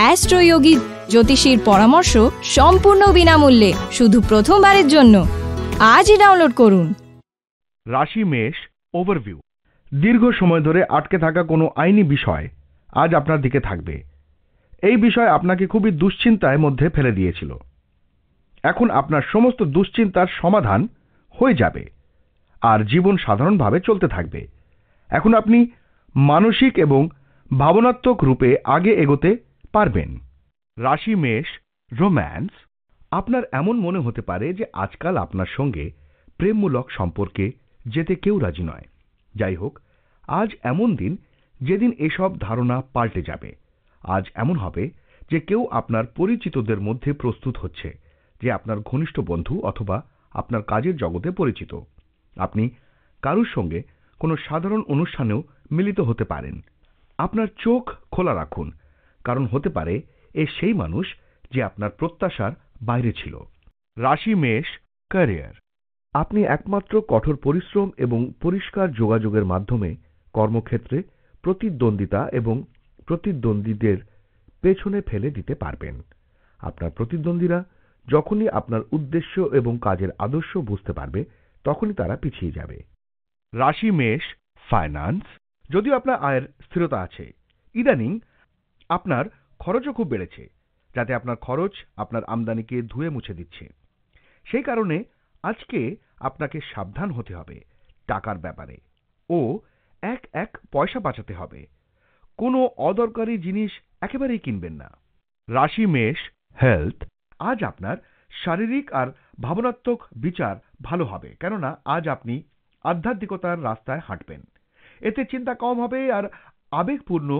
অ্যাস্ট্রোয়োগী জ্যোতিষীর পরামর্শ সম্পূর্ণ বিনামূল্যে শুধু প্রথমবারের জন্য আজই ডাউনলোড করুন রাশি মেষ ওভারভিউ দীর্ঘ সময় ধরে আটকে থাকা কোনো আইনি বিষয় আজ আপনার দিকে থাকবে এই বিষয় আপনাকে খুবই দুশ্চিন্তায় মধ্যে ফেলে দিয়েছিল এখন আপনার সমস্ত দুশ্চিন্তার সমাধান হয়ে যাবে আর জীবন সাধারণভাবে চলতে থাকবে এখন আপনি মানসিক এবং ভাবনাত্মক রূপে আগে এগোতে পারবেন রাশি মেষ রোম্যান্স আপনার এমন মনে হতে পারে যে আজকাল আপনার সঙ্গে প্রেমমূলক সম্পর্কে যেতে কেউ রাজি নয় যাই হোক আজ এমন দিন যেদিন এসব ধারণা পাল্টে যাবে আজ এমন হবে যে কেউ আপনার পরিচিতদের মধ্যে প্রস্তুত হচ্ছে যে আপনার ঘনিষ্ঠ বন্ধু অথবা আপনার কাজের জগতে পরিচিত আপনি কারুর সঙ্গে কোনো সাধারণ অনুষ্ঠানেও মিলিত হতে পারেন আপনার চোখ খোলা রাখুন কারণ হতে পারে এ সেই মানুষ যে আপনার প্রত্যাশার বাইরে ছিল রাশি মেষ ক্যারিয়ার আপনি একমাত্র কঠোর পরিশ্রম এবং পরিষ্কার যোগাযোগের মাধ্যমে কর্মক্ষেত্রে প্রতিদ্বন্দ্বিতা এবং প্রতিদ্বন্দ্বীদের পেছনে ফেলে দিতে পারবেন আপনার প্রতিদ্বন্দ্বীরা যখনই আপনার উদ্দেশ্য এবং কাজের আদর্শ বুঝতে পারবে তখনই তারা পিছিয়ে যাবে রাশি মেষ ফাইন্যান্স যদিও আপনার আয়ের স্থিরতা আছে ইদানিং আপনার খরচও খুব বেড়েছে যাতে আপনার খরচ আপনার আমদানিকে ধুয়ে মুছে দিচ্ছে সেই কারণে আজকে আপনাকে সাবধান হতে হবে টাকার ব্যাপারে ও এক এক পয়সা বাঁচাতে হবে কোনো অদরকারি জিনিস একেবারেই কিনবেন না রাশি মেষ হেলথ আজ আপনার শারীরিক আর ভাবনাত্মক বিচার ভালো হবে কেননা আজ আপনি আধ্যাত্মিকতার রাস্তায় হাঁটবেন এতে চিন্তা কম হবে আর আবেগপূর্ণ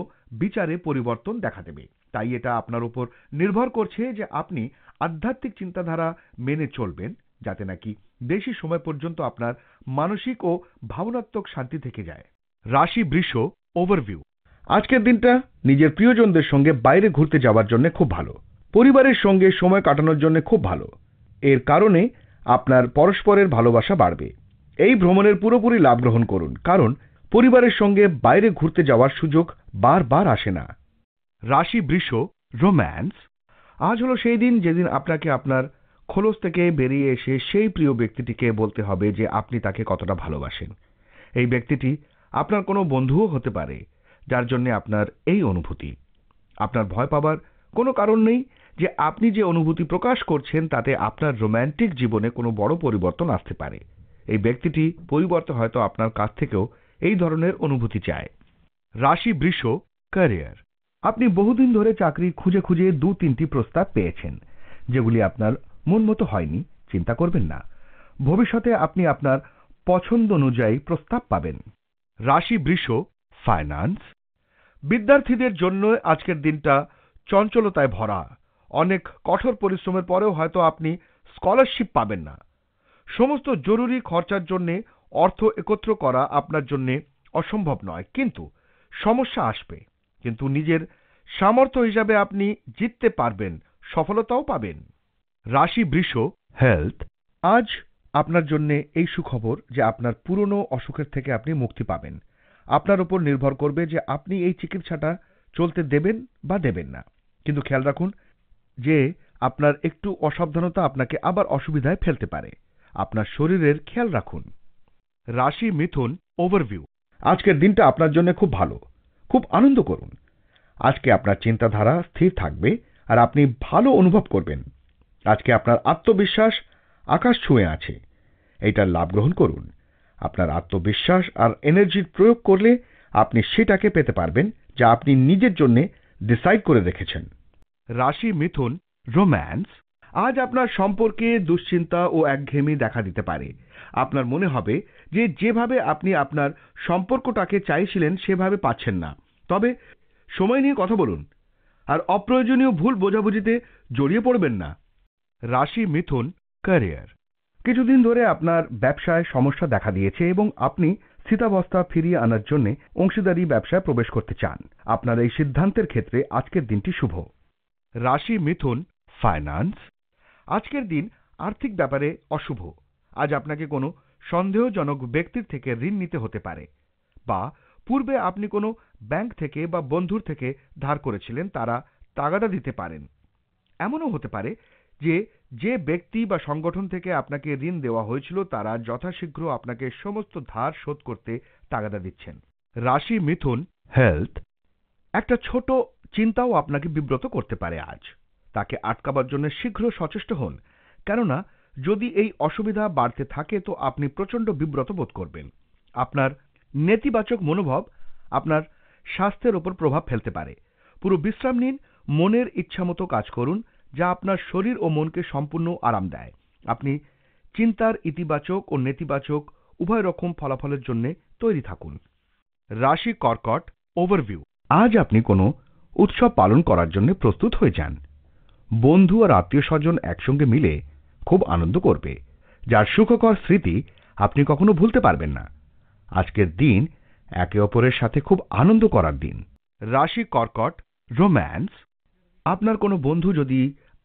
বিচারে পরিবর্তন দেখা দেবে তাই এটা আপনার উপর নির্ভর করছে যে আপনি আধ্যাত্মিক চিন্তাধারা মেনে চলবেন যাতে নাকি বেশি সময় পর্যন্ত আপনার মানসিক ও ভাবনাত্মক শান্তি থেকে যায় রাশি বৃষ ওভারভিউ আজকের দিনটা নিজের প্রিয়জনদের সঙ্গে বাইরে ঘুরতে যাওয়ার জন্য খুব ভালো পরিবারের সঙ্গে সময় কাটানোর জন্য খুব ভালো এর কারণে আপনার পরস্পরের ভালোবাসা বাড়বে এই ভ্রমণের পুরোপুরি লাভ গ্রহণ করুন কারণ পরিবারের সঙ্গে বাইরে ঘুরতে যাওয়ার সুযোগ বারবার আসে না রাশি বৃষ রোম্যান্স আজ হলো সেই দিন যেদিন আপনাকে আপনার খোলস থেকে বেরিয়ে এসে সেই প্রিয় ব্যক্তিটিকে বলতে হবে যে আপনি তাকে কতটা ভালোবাসেন এই ব্যক্তিটি আপনার কোনো বন্ধুও হতে পারে যার জন্য আপনার এই অনুভূতি আপনার ভয় পাবার কোনো কারণ নেই যে আপনি যে অনুভূতি প্রকাশ করছেন তাতে আপনার রোম্যান্টিক জীবনে কোনো বড় পরিবর্তন আসতে পারে এই ব্যক্তিটি পরিবর্তে হয়তো আপনার কাছ থেকেও এই ধরনের অনুভূতি চায় রাশি বৃষ ক্যারিয়ার আপনি বহুদিন ধরে চাকরি খুঁজে খুঁজে দু তিনটি প্রস্তাব পেয়েছেন যেগুলি আপনার মন মতো হয়নি চিন্তা করবেন না ভবিষ্যতে আপনি আপনার পছন্দ অনুযায়ী প্রস্তাব পাবেন রাশি বৃষ ফাইন্যান্স বিদ্যার্থীদের জন্য আজকের দিনটা চঞ্চলতায় ভরা অনেক কঠোর পরিশ্রমের পরেও হয়তো আপনি স্কলারশিপ পাবেন না সমস্ত জরুরি খরচার জন্যে অর্থ একত্র করা আপনার জন্য অসম্ভব নয় কিন্তু সমস্যা আসবে কিন্তু নিজের সামর্থ্য হিসাবে আপনি জিততে পারবেন সফলতাও পাবেন রাশি বৃষ হেলথ আজ আপনার জন্য এই সুখবর যে আপনার পুরনো অসুখের থেকে আপনি মুক্তি পাবেন আপনার উপর নির্ভর করবে যে আপনি এই চিকিৎসাটা চলতে দেবেন বা দেবেন না কিন্তু খেয়াল রাখুন যে আপনার একটু অসাবধানতা আপনাকে আবার অসুবিধায় ফেলতে পারে আপনার শরীরের খেয়াল রাখুন রাশি মিথুন ওভারভিউ আজকের দিনটা আপনার জন্য খুব ভালো খুব আনন্দ করুন আজকে আপনার চিন্তাধারা স্থির থাকবে আর আপনি ভালো অনুভব করবেন আজকে আপনার আত্মবিশ্বাস আকাশ ছুঁয়ে আছে এইটার লাভ গ্রহণ করুন আপনার আত্মবিশ্বাস আর এনার্জির প্রয়োগ করলে আপনি সেটাকে পেতে পারবেন যা আপনি নিজের জন্য ডিসাইড করে রেখেছেন রাশি মিথুন রোম্যান্স আজ আপনার সম্পর্কে দুশ্চিন্তা ও একঘেয়েমি দেখা দিতে পারে আপনার মনে হবে যে যেভাবে আপনি আপনার সম্পর্কটাকে চাইছিলেন সেভাবে পাচ্ছেন না তবে সময় নিয়ে কথা বলুন আর অপ্রয়োজনীয় ভুল বোঝাবুঝিতে জড়িয়ে পড়বেন না রাশি মিথুন ক্যারিয়ার কিছুদিন ধরে আপনার ব্যবসায় সমস্যা দেখা দিয়েছে এবং আপনি স্থিতাবস্থা ফিরিয়ে আনার জন্য অংশীদারি ব্যবসায় প্রবেশ করতে চান আপনার এই সিদ্ধান্তের ক্ষেত্রে আজকের দিনটি শুভ রাশি মিথুন ফাইন্যান্স আজকের দিন আর্থিক ব্যাপারে অশুভ আজ আপনাকে কোনো সন্দেহজনক ব্যক্তির থেকে ঋণ নিতে হতে পারে বা পূর্বে আপনি কোনো ব্যাংক থেকে বা বন্ধুর থেকে ধার করেছিলেন তারা তাগাদা দিতে পারেন এমনও হতে পারে যে যে ব্যক্তি বা সংগঠন থেকে আপনাকে ঋণ দেওয়া হয়েছিল তারা যথাশীঘ্র আপনাকে সমস্ত ধার শোধ করতে তাগাদা দিচ্ছেন রাশি মিথুন হেলথ একটা ছোট চিন্তাও আপনাকে বিব্রত করতে পারে আজ তাকে আটকাবার জন্য শীঘ্র সচেষ্ট হন কেননা যদি এই অসুবিধা বাড়তে থাকে তো আপনি প্রচণ্ড বিব্রত বোধ করবেন আপনার নেতিবাচক মনোভাব আপনার স্বাস্থ্যের ওপর প্রভাব ফেলতে পারে পুরো বিশ্রাম নিন মনের ইচ্ছামতো কাজ করুন যা আপনার শরীর ও মনকে সম্পূর্ণ আরাম দেয় আপনি চিন্তার ইতিবাচক ও নেতিবাচক উভয় রকম ফলাফলের জন্য তৈরি থাকুন রাশি কর্কট ওভারভিউ আজ আপনি কোনো উৎসব পালন করার জন্য প্রস্তুত হয়ে যান বন্ধু আর আত্মীয় স্বজন একসঙ্গে মিলে খুব আনন্দ করবে যার সুখকর স্মৃতি আপনি কখনো ভুলতে পারবেন না আজকের দিন একে অপরের সাথে খুব আনন্দ করার দিন রাশি কর্কট রোম্যান্স আপনার কোনো বন্ধু যদি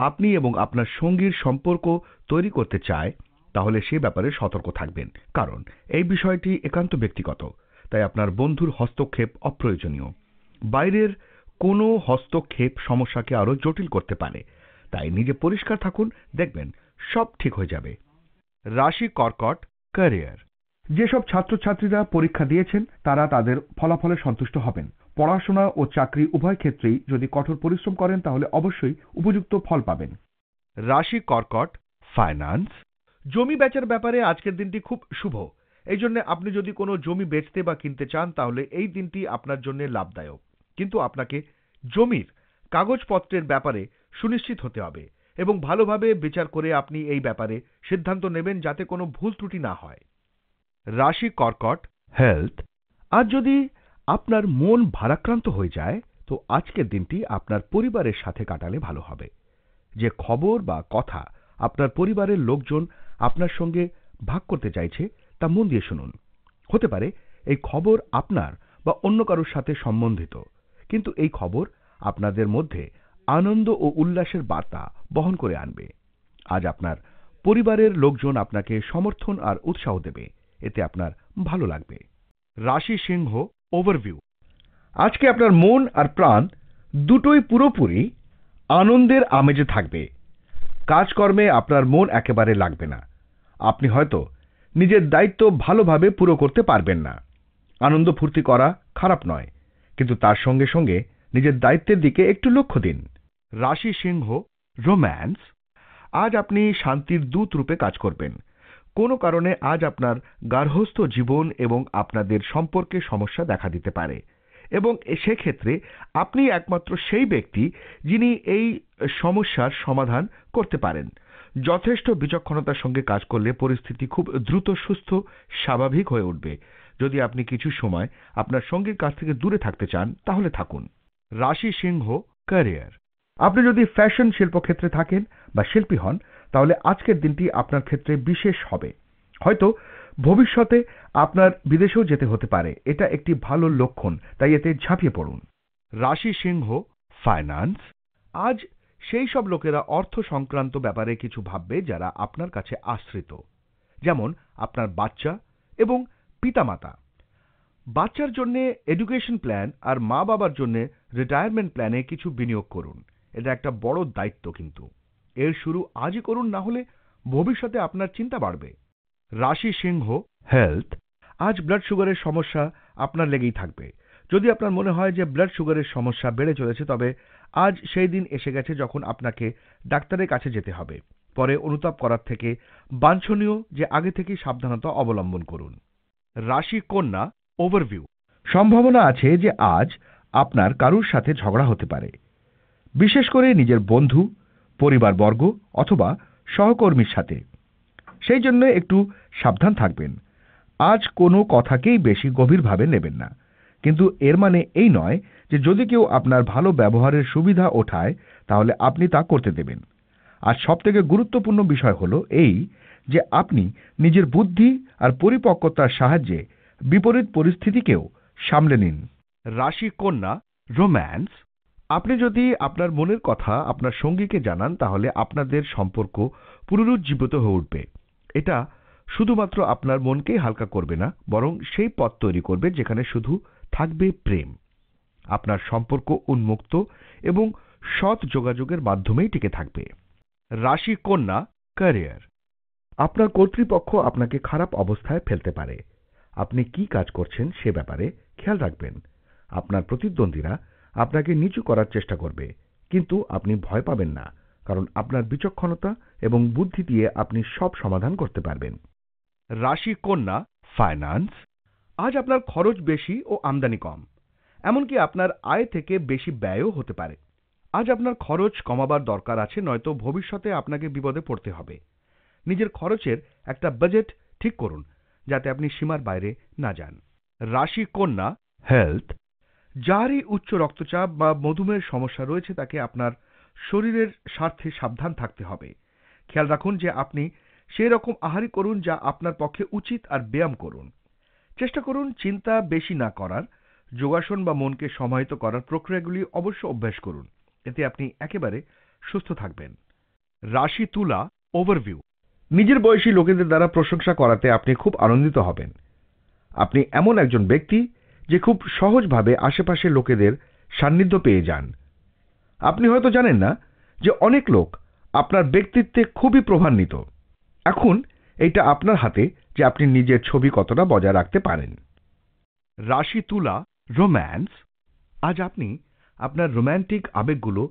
আপনি এবং আপনার সঙ্গীর সম্পর্ক তৈরি করতে চায় তাহলে সে ব্যাপারে সতর্ক থাকবেন কারণ এই বিষয়টি একান্ত ব্যক্তিগত তাই আপনার বন্ধুর হস্তক্ষেপ অপ্রয়োজনীয় বাইরের কোনো হস্তক্ষেপ সমস্যাকে আরও জটিল করতে পারে তাই নিজে পরিষ্কার থাকুন দেখবেন সব ঠিক হয়ে যাবে রাশি কর্কট ক্যারিয়ার যেসব ছাত্রছাত্রীরা পরীক্ষা দিয়েছেন তারা তাদের ফলাফলে সন্তুষ্ট হবেন পড়াশোনা ও চাকরি উভয় ক্ষেত্রেই যদি কঠোর পরিশ্রম করেন তাহলে অবশ্যই উপযুক্ত ফল পাবেন রাশি কর্কট ফাইন্যান্স জমি বেচার ব্যাপারে আজকের দিনটি খুব শুভ এই জন্য আপনি যদি কোনো জমি বেচতে বা কিনতে চান তাহলে এই দিনটি আপনার জন্য লাভদায়ক কিন্তু আপনাকে জমির কাগজপত্রের ব্যাপারে সুনিশ্চিত হতে হবে এবং ভালোভাবে বিচার করে আপনি এই ব্যাপারে সিদ্ধান্ত নেবেন যাতে কোনো ভুল ত্রুটি না হয় রাশি কর্কট হেলথ আর যদি আপনার মন ভারাক্রান্ত হয়ে যায় তো আজকের দিনটি আপনার পরিবারের সাথে কাটালে ভালো হবে যে খবর বা কথা আপনার পরিবারের লোকজন আপনার সঙ্গে ভাগ করতে চাইছে তা মন দিয়ে শুনুন হতে পারে এই খবর আপনার বা অন্য কারোর সাথে সম্বন্ধিত কিন্তু এই খবর আপনাদের মধ্যে আনন্দ ও উল্লাসের বার্তা বহন করে আনবে আজ আপনার পরিবারের লোকজন আপনাকে সমর্থন আর উৎসাহ দেবে এতে আপনার ভালো লাগবে রাশি সিংহ ওভারভিউ আজকে আপনার মন আর প্রাণ দুটোই পুরোপুরি আনন্দের আমেজে থাকবে কাজকর্মে আপনার মন একেবারে লাগবে না আপনি হয়তো নিজের দায়িত্ব ভালোভাবে পুরো করতে পারবেন না আনন্দ ফুর্তি করা খারাপ নয় কিন্তু তার সঙ্গে সঙ্গে নিজের দায়িত্বের দিকে একটু লক্ষ্য দিন রাশি সিংহ রোম্যান্স আজ আপনি শান্তির দূত রূপে কাজ করবেন কোনো কারণে আজ আপনার গার্হস্থ জীবন এবং আপনাদের সম্পর্কে সমস্যা দেখা দিতে পারে এবং সেক্ষেত্রে আপনি একমাত্র সেই ব্যক্তি যিনি এই সমস্যার সমাধান করতে পারেন যথেষ্ট বিচক্ষণতার সঙ্গে কাজ করলে পরিস্থিতি খুব দ্রুত সুস্থ স্বাভাবিক হয়ে উঠবে যদি আপনি কিছু সময় আপনার সঙ্গীর কাছ থেকে দূরে থাকতে চান তাহলে থাকুন রাশি সিংহ ক্যারিয়ার আপনি যদি ফ্যাশন শিল্পক্ষেত্রে থাকেন বা শিল্পী হন তাহলে আজকের দিনটি আপনার ক্ষেত্রে বিশেষ হবে হয়তো ভবিষ্যতে আপনার বিদেশেও যেতে হতে পারে এটা একটি ভালো লক্ষণ তাই এতে ঝাঁপিয়ে পড়ুন রাশি সিংহ ফাইন্যান্স আজ সেই সব লোকেরা অর্থ সংক্রান্ত ব্যাপারে কিছু ভাববে যারা আপনার কাছে আশ্রিত যেমন আপনার বাচ্চা এবং পিতামাতা বাচ্চার জন্য এডুকেশন প্ল্যান আর মা বাবার জন্য রিটায়ারমেন্ট প্ল্যানে কিছু বিনিয়োগ করুন এটা একটা বড় দায়িত্ব কিন্তু এর শুরু আজই করুন না হলে ভবিষ্যতে আপনার চিন্তা বাড়বে রাশি সিংহ হেলথ আজ ব্লাড সুগারের সমস্যা আপনার লেগেই থাকবে যদি আপনার মনে হয় যে ব্লাড সুগারের সমস্যা বেড়ে চলেছে তবে আজ সেই দিন এসে গেছে যখন আপনাকে ডাক্তারের কাছে যেতে হবে পরে অনুতাপ করার থেকে বাঞ্ছনীয় যে আগে থেকে সাবধানতা অবলম্বন করুন রাশি কন্যা ওভারভিউ সম্ভাবনা আছে যে আজ আপনার কারুর সাথে ঝগড়া হতে পারে বিশেষ করে নিজের বন্ধু পরিবারবর্গ অথবা সহকর্মীর সাথে সেই জন্য একটু সাবধান থাকবেন আজ কোনো কথাকেই বেশি গভীরভাবে নেবেন না কিন্তু এর মানে এই নয় যে যদি কেউ আপনার ভালো ব্যবহারের সুবিধা ওঠায় তাহলে আপনি তা করতে দেবেন আর সবথেকে গুরুত্বপূর্ণ বিষয় হল এই যে আপনি নিজের বুদ্ধি আর পরিপক্কতার সাহায্যে বিপরীত পরিস্থিতিকেও সামলে নিন রাশি কন্যা রোম্যান্স আপনি যদি আপনার মনের কথা আপনার সঙ্গীকে জানান তাহলে আপনাদের সম্পর্ক পুনরুজ্জীবিত হয়ে উঠবে এটা শুধুমাত্র আপনার মনকেই হালকা করবে না বরং সেই পথ তৈরি করবে যেখানে শুধু থাকবে প্রেম আপনার সম্পর্ক উন্মুক্ত এবং সৎ যোগাযোগের মাধ্যমেই টিকে থাকবে রাশি কন্যা ক্যারিয়ার আপনার কর্তৃপক্ষ আপনাকে খারাপ অবস্থায় ফেলতে পারে আপনি কি কাজ করছেন সে ব্যাপারে খেয়াল রাখবেন আপনার প্রতিদ্বন্দ্বীরা আপনাকে নিচু করার চেষ্টা করবে কিন্তু আপনি ভয় পাবেন না কারণ আপনার বিচক্ষণতা এবং বুদ্ধি দিয়ে আপনি সব সমাধান করতে পারবেন রাশি কন্যা ফাইন্যান্স আজ আপনার খরচ বেশি ও আমদানি কম এমনকি আপনার আয় থেকে বেশি ব্যয়ও হতে পারে আজ আপনার খরচ কমাবার দরকার আছে নয়তো ভবিষ্যতে আপনাকে বিপদে পড়তে হবে নিজের খরচের একটা বাজেট ঠিক করুন যাতে আপনি সীমার বাইরে না যান রাশি কন্যা হেলথ যারই উচ্চ রক্তচাপ বা মধুমেহের সমস্যা রয়েছে তাকে আপনার শরীরের স্বার্থে সাবধান থাকতে হবে খেয়াল রাখুন যে আপনি সেই রকম আহারই করুন যা আপনার পক্ষে উচিত আর ব্যায়াম করুন চেষ্টা করুন চিন্তা বেশি না করার যোগাসন বা মনকে সমাহিত করার প্রক্রিয়াগুলি অবশ্য অভ্যাস করুন এতে আপনি একেবারে সুস্থ থাকবেন রাশি তুলা ওভারভিউ নিজের বয়সী লোকেদের দ্বারা প্রশংসা করাতে আপনি খুব আনন্দিত হবেন আপনি এমন একজন ব্যক্তি যে খুব সহজভাবে আশেপাশের লোকেদের সান্নিধ্য পেয়ে যান আপনি হয়তো জানেন না যে অনেক লোক আপনার ব্যক্তিত্বে খুবই প্রভান্বিত এখন এটা আপনার হাতে যে আপনি নিজের ছবি কতটা বজায় রাখতে পারেন রাশি তুলা রোম্যান্স আজ আপনি আপনার রোম্যান্টিক আবেগগুলো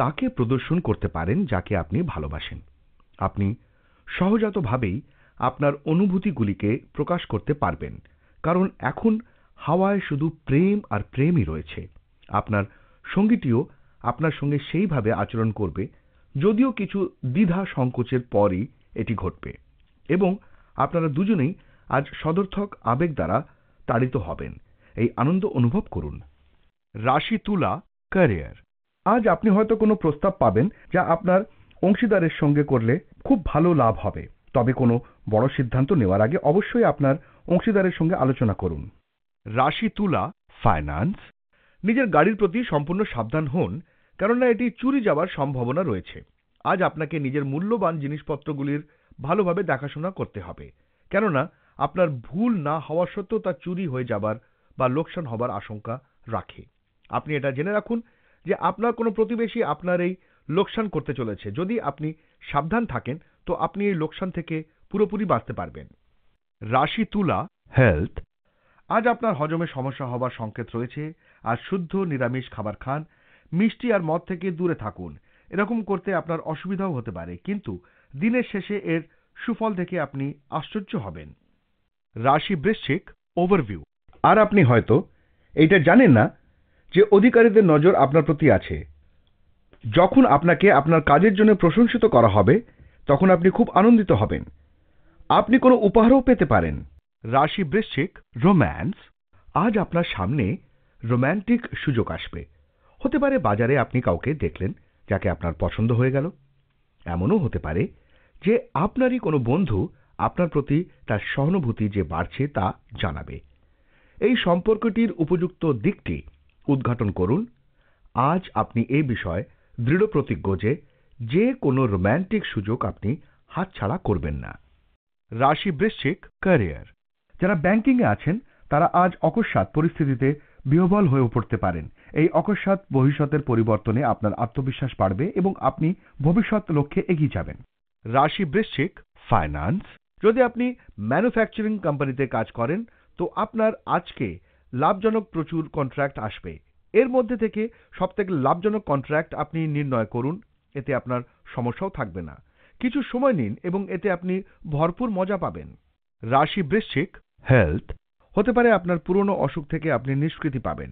তাকে প্রদর্শন করতে পারেন যাকে আপনি ভালোবাসেন আপনি সহজাতভাবেই আপনার অনুভূতিগুলিকে প্রকাশ করতে পারবেন কারণ এখন হাওয়ায় শুধু প্রেম আর প্রেমই রয়েছে আপনার সঙ্গীটিও আপনার সঙ্গে সেইভাবে আচরণ করবে যদিও কিছু দ্বিধা সংকোচের পরই এটি ঘটবে এবং আপনারা দুজনেই আজ সদর্থক আবেগ দ্বারা তাড়িত হবেন এই আনন্দ অনুভব করুন রাশি তুলা ক্যারিয়ার আজ আপনি হয়তো কোনো প্রস্তাব পাবেন যা আপনার অংশীদারের সঙ্গে করলে খুব ভালো লাভ হবে তবে কোনো বড় সিদ্ধান্ত নেওয়ার আগে অবশ্যই আপনার অংশীদারের সঙ্গে আলোচনা করুন রাশি তুলা ফাইন্যান্স নিজের গাড়ির প্রতি সম্পূর্ণ সাবধান হন কেননা এটি চুরি যাওয়ার সম্ভাবনা রয়েছে আজ আপনাকে নিজের মূল্যবান জিনিসপত্রগুলির ভালোভাবে দেখাশোনা করতে হবে কেননা আপনার ভুল না হওয়া সত্ত্বেও তা চুরি হয়ে যাবার বা লোকসান হবার আশঙ্কা রাখে আপনি এটা জেনে রাখুন যে আপনার কোনো প্রতিবেশী আপনার এই লোকসান করতে চলেছে যদি আপনি সাবধান থাকেন তো আপনি এই লোকসান থেকে পুরোপুরি বাঁচতে পারবেন রাশি তুলা হেলথ আজ আপনার হজমে সমস্যা হবার সংকেত রয়েছে আর শুদ্ধ নিরামিষ খাবার খান মিষ্টি আর মদ থেকে দূরে থাকুন এরকম করতে আপনার অসুবিধাও হতে পারে কিন্তু দিনের শেষে এর সুফল থেকে আপনি আশ্চর্য হবেন রাশি বৃশ্চিক ওভারভিউ আর আপনি হয়তো এটা জানেন না যে অধিকারীদের নজর আপনার প্রতি আছে যখন আপনাকে আপনার কাজের জন্য প্রশংসিত করা হবে তখন আপনি খুব আনন্দিত হবেন আপনি কোনো উপহারও পেতে পারেন রাশি বৃশ্চিক রোম্যান্স আজ আপনার সামনে রোম্যান্টিক সুযোগ আসবে হতে পারে বাজারে আপনি কাউকে দেখলেন যাকে আপনার পছন্দ হয়ে গেল এমনও হতে পারে যে আপনারই কোনো বন্ধু আপনার প্রতি তার সহানুভূতি যে বাড়ছে তা জানাবে এই সম্পর্কটির উপযুক্ত দিকটি উদ্ঘাটন করুন আজ আপনি এ বিষয়ে দৃঢ় প্রতিজ্ঞ যে যে কোনো রোম্যান্টিক সুযোগ আপনি হাতছাড়া করবেন না রাশি বৃশ্চিক ক্যারিয়ার যারা ব্যাংকিংয়ে আছেন তারা আজ অকস্মাত পরিস্থিতিতে বিহবল হয়ে পড়তে পারেন এই অকস্মাত ভবিষ্যতের পরিবর্তনে আপনার আত্মবিশ্বাস বাড়বে এবং আপনি ভবিষ্যৎ লক্ষ্যে এগিয়ে যাবেন রাশি বৃশ্চিক ফাইন্যান্স যদি আপনি ম্যানুফ্যাকচারিং কোম্পানিতে কাজ করেন তো আপনার আজকে লাভজনক প্রচুর কন্ট্রাক্ট আসবে এর মধ্যে থেকে সবথেকে লাভজনক কন্ট্রাক্ট আপনি নির্ণয় করুন এতে আপনার সমস্যাও থাকবে না কিছু সময় নিন এবং এতে আপনি ভরপুর মজা পাবেন রাশি বৃশ্চিক হেলথ হতে পারে আপনার পুরনো অসুখ থেকে আপনি নিষ্কৃতি পাবেন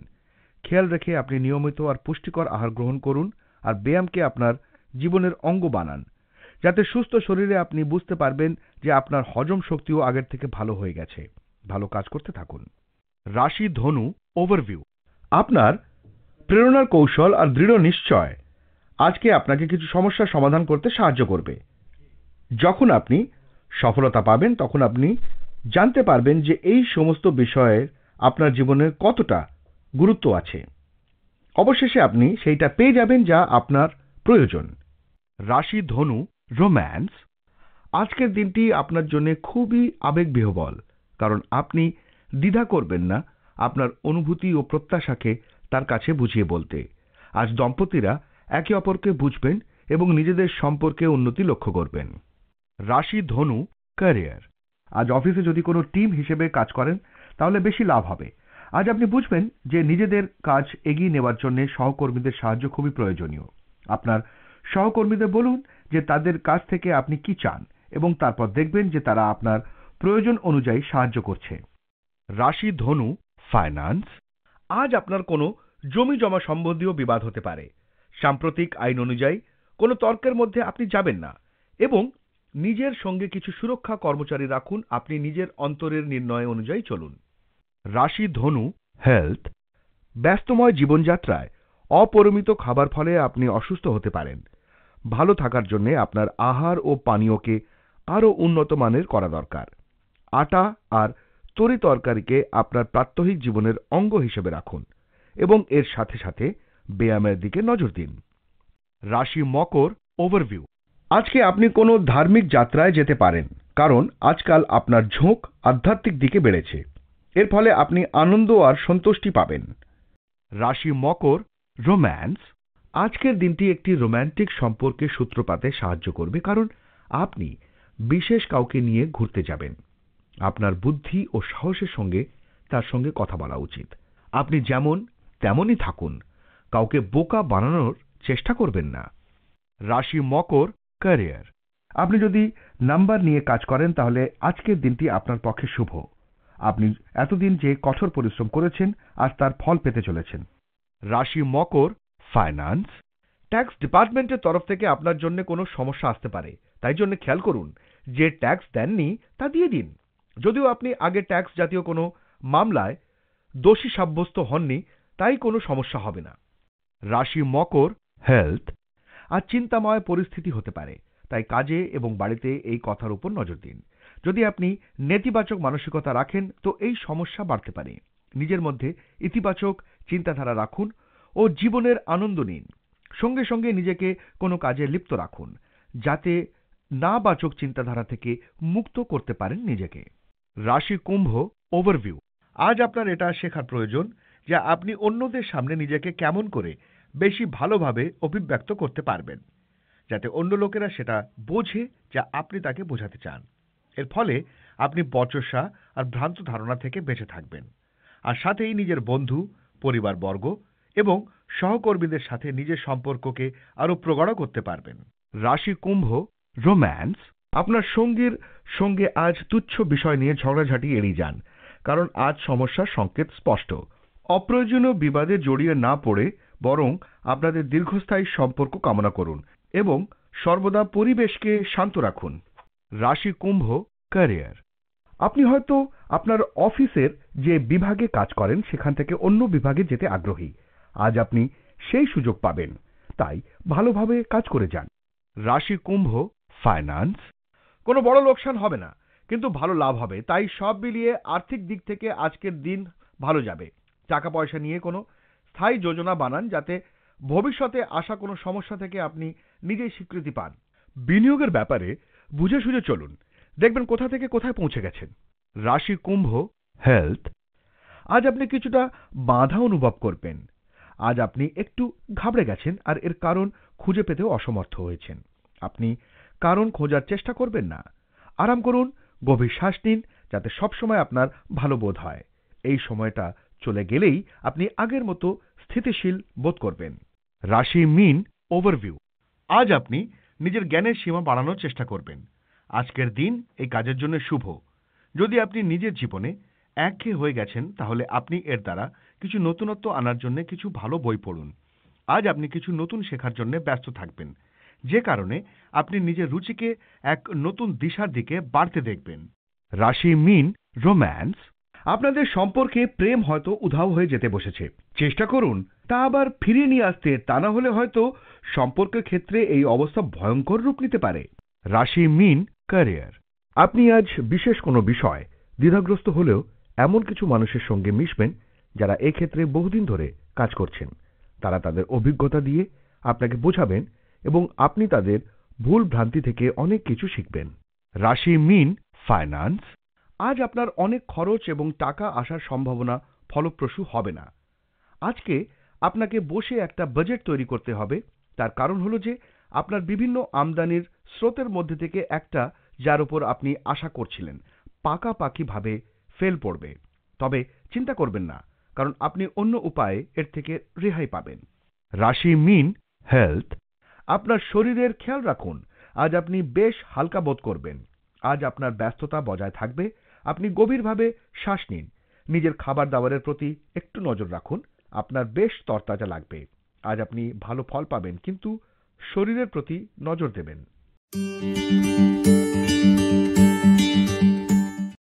খেয়াল রেখে আপনি নিয়মিত আর পুষ্টিকর আহার গ্রহণ করুন আর ব্যায়ামকে আপনার জীবনের অঙ্গ বানান যাতে সুস্থ শরীরে আপনি বুঝতে পারবেন যে আপনার হজম শক্তিও আগের থেকে ভালো হয়ে গেছে ভালো কাজ করতে থাকুন রাশি ধনু ওভারভিউ আপনার প্রেরণার কৌশল আর দৃঢ় নিশ্চয় আজকে আপনাকে কিছু সমস্যার সমাধান করতে সাহায্য করবে যখন আপনি সফলতা পাবেন তখন আপনি জানতে পারবেন যে এই সমস্ত বিষয়ে আপনার জীবনের কতটা গুরুত্ব আছে অবশেষে আপনি সেইটা পেয়ে যাবেন যা আপনার প্রয়োজন রাশি ধনু রোম্যান্স আজকের দিনটি আপনার জন্য খুবই আবেগবিহবল কারণ আপনি দ্বিধা করবেন না আপনার অনুভূতি ও প্রত্যাশাকে তার কাছে বুঝিয়ে বলতে আজ দম্পতিরা একে অপরকে বুঝবেন এবং নিজেদের সম্পর্কে উন্নতি লক্ষ্য করবেন রাশি ধনু ক্যারিয়ার আজ অফিসে যদি কোনো টিম হিসেবে কাজ করেন তাহলে বেশি লাভ হবে আজ আপনি বুঝবেন যে নিজেদের কাজ এগিয়ে নেওয়ার জন্য সহকর্মীদের সাহায্য খুবই প্রয়োজনীয় আপনার সহকর্মীদের বলুন যে তাদের কাছ থেকে আপনি কি চান এবং তারপর দেখবেন যে তারা আপনার প্রয়োজন অনুযায়ী সাহায্য করছে রাশি ধনু ফাইন্যান্স আজ আপনার কোনো জমি জমা সম্বন্ধীয় বিবাদ হতে পারে সাম্প্রতিক আইন অনুযায়ী কোনো তর্কের মধ্যে আপনি যাবেন না এবং নিজের সঙ্গে কিছু সুরক্ষা কর্মচারী রাখুন আপনি নিজের অন্তরের নির্ণয় অনুযায়ী চলুন রাশি ধনু হেলথ ব্যস্তময় জীবনযাত্রায় অপরিমিত খাবার ফলে আপনি অসুস্থ হতে পারেন ভালো থাকার জন্য আপনার আহার ও পানীয়কে আরও উন্নত মানের করা দরকার আটা আর তরি তরকারিকে আপনার প্রাত্যহিক জীবনের অঙ্গ হিসেবে রাখুন এবং এর সাথে সাথে ব্যায়ামের দিকে নজর দিন রাশি মকর ওভারভিউ আজকে আপনি কোনো ধার্মিক যাত্রায় যেতে পারেন কারণ আজকাল আপনার ঝোঁক আধ্যাত্মিক দিকে বেড়েছে এর ফলে আপনি আনন্দ আর সন্তুষ্টি পাবেন রাশি মকর রোম্যান্স আজকের দিনটি একটি রোম্যান্টিক সম্পর্কে সূত্রপাতে সাহায্য করবে কারণ আপনি বিশেষ কাউকে নিয়ে ঘুরতে যাবেন আপনার বুদ্ধি ও সাহসের সঙ্গে তার সঙ্গে কথা বলা উচিত আপনি যেমন তেমনই থাকুন কাউকে বোকা বানানোর চেষ্টা করবেন না রাশি মকর ক্যারিয়ার আপনি যদি নাম্বার নিয়ে কাজ করেন তাহলে আজকের দিনটি আপনার পক্ষে শুভ আপনি এতদিন যে কঠোর পরিশ্রম করেছেন আজ তার ফল পেতে চলেছেন রাশি মকর ফাইন্যান্স ট্যাক্স ডিপার্টমেন্টের তরফ থেকে আপনার জন্য কোনো সমস্যা আসতে পারে তাই জন্য খেয়াল করুন যে ট্যাক্স দেননি তা দিয়ে দিন যদিও আপনি আগে ট্যাক্স জাতীয় কোনো মামলায় দোষী সাব্যস্ত হননি তাই কোনো সমস্যা হবে না রাশি মকর হেলথ আর চিন্তাময় পরিস্থিতি হতে পারে তাই কাজে এবং বাড়িতে এই কথার উপর নজর দিন যদি আপনি নেতিবাচক মানসিকতা রাখেন তো এই সমস্যা বাড়তে পারে নিজের মধ্যে ইতিবাচক চিন্তাধারা রাখুন ও জীবনের আনন্দ নিন সঙ্গে সঙ্গে নিজেকে কোনো কাজে লিপ্ত রাখুন যাতে নাবাচক চিন্তাধারা থেকে মুক্ত করতে পারেন নিজেকে রাশি কুম্ভ ওভারভিউ আজ আপনার এটা শেখার প্রয়োজন যা আপনি অন্যদের সামনে নিজেকে কেমন করে বেশি ভালোভাবে অভিব্যক্ত করতে পারবেন যাতে অন্য লোকেরা সেটা বোঝে যা আপনি তাকে বোঝাতে চান এর ফলে আপনি বচসা আর ভ্রান্ত ধারণা থেকে বেঁচে থাকবেন আর সাথেই নিজের বন্ধু পরিবারবর্গ এবং সহকর্মীদের সাথে নিজের সম্পর্ককে আরও প্রগাঢ় করতে পারবেন রাশি কুম্ভ রোম্যান্স আপনার সঙ্গীর সঙ্গে আজ তুচ্ছ বিষয় নিয়ে ঝগড়াঝাটি এড়িয়ে যান কারণ আজ সমস্যার সংকেত স্পষ্ট অপ্রয়োজনীয় বিবাদে জড়িয়ে না পড়ে বরং আপনাদের দীর্ঘস্থায়ী সম্পর্ক কামনা করুন এবং সর্বদা পরিবেশকে শান্ত রাখুন রাশি কুম্ভ ক্যারিয়ার আপনি হয়তো আপনার অফিসের যে বিভাগে কাজ করেন সেখান থেকে অন্য বিভাগে যেতে আগ্রহী আজ আপনি সেই সুযোগ পাবেন তাই ভালোভাবে কাজ করে যান রাশি কুম্ভ ফাইন্যান্স কোনো বড় লোকসান হবে না কিন্তু ভালো লাভ হবে তাই সব মিলিয়ে আর্থিক দিক থেকে আজকের দিন ভালো যাবে টাকা পয়সা নিয়ে কোনো স্থায়ী যোজনা বানান যাতে ভবিষ্যতে আসা কোনো সমস্যা থেকে আপনি নিজেই স্বীকৃতি পান বিনিয়োগের ব্যাপারে বুঝে সুঝে চলুন দেখবেন কোথা থেকে কোথায় পৌঁছে গেছেন রাশি কুম্ভ হেলথ আজ আপনি কিছুটা বাধা অনুভব করবেন আজ আপনি একটু ঘাবড়ে গেছেন আর এর কারণ খুঁজে পেতেও অসমর্থ হয়েছেন আপনি কারণ খোঁজার চেষ্টা করবেন না আরাম করুন গভীর শ্বাস নিন যাতে সবসময় আপনার ভালো বোধ হয় এই সময়টা চলে গেলেই আপনি আগের মতো স্থিতিশীল বোধ করবেন রাশি মিন ওভারভিউ আজ আপনি নিজের জ্ঞানের সীমা বাড়ানোর চেষ্টা করবেন আজকের দিন এই কাজের জন্য শুভ যদি আপনি নিজের জীবনে একঘে হয়ে গেছেন তাহলে আপনি এর দ্বারা কিছু নতুনত্ব আনার জন্য কিছু ভালো বই পড়ুন আজ আপনি কিছু নতুন শেখার জন্য ব্যস্ত থাকবেন যে কারণে আপনি নিজের রুচিকে এক নতুন দিশার দিকে বাড়তে দেখবেন রাশি মিন রোম্যান্স আপনাদের সম্পর্কে প্রেম হয়তো উধাও হয়ে যেতে বসেছে চেষ্টা করুন তা আবার ফিরিয়ে নিয়ে আসতে তা না হলে হয়তো সম্পর্কের ক্ষেত্রে এই অবস্থা ভয়ঙ্কর রূপ নিতে পারে রাশি মিন ক্যারিয়ার আপনি আজ বিশেষ কোনো বিষয় দ্বিধাগ্রস্ত হলেও এমন কিছু মানুষের সঙ্গে মিশবেন যারা এক্ষেত্রে বহুদিন ধরে কাজ করছেন তারা তাদের অভিজ্ঞতা দিয়ে আপনাকে বোঝাবেন এবং আপনি তাদের ভুল ভ্রান্তি থেকে অনেক কিছু শিখবেন রাশি মিন ফাইন্যান্স আজ আপনার অনেক খরচ এবং টাকা আসার সম্ভাবনা ফলপ্রসূ হবে না আজকে আপনাকে বসে একটা বাজেট তৈরি করতে হবে তার কারণ হলো যে আপনার বিভিন্ন আমদানির স্রোতের মধ্যে থেকে একটা যার উপর আপনি আশা করছিলেন পাকাপাকিভাবে ফেল পড়বে তবে চিন্তা করবেন না কারণ আপনি অন্য উপায়ে এর থেকে রেহাই পাবেন রাশি মিন হেলথ আপনার শরীরের খেয়াল রাখুন আজ আপনি বেশ হালকা বোধ করবেন আজ আপনার ব্যস্ততা বজায় থাকবে আপনি গভীরভাবে শ্বাস নিন নিজের খাবার দাবারের প্রতি একটু নজর রাখুন আপনার বেশ তরতাজা লাগবে আজ আপনি ভালো ফল পাবেন কিন্তু শরীরের প্রতি নজর দেবেন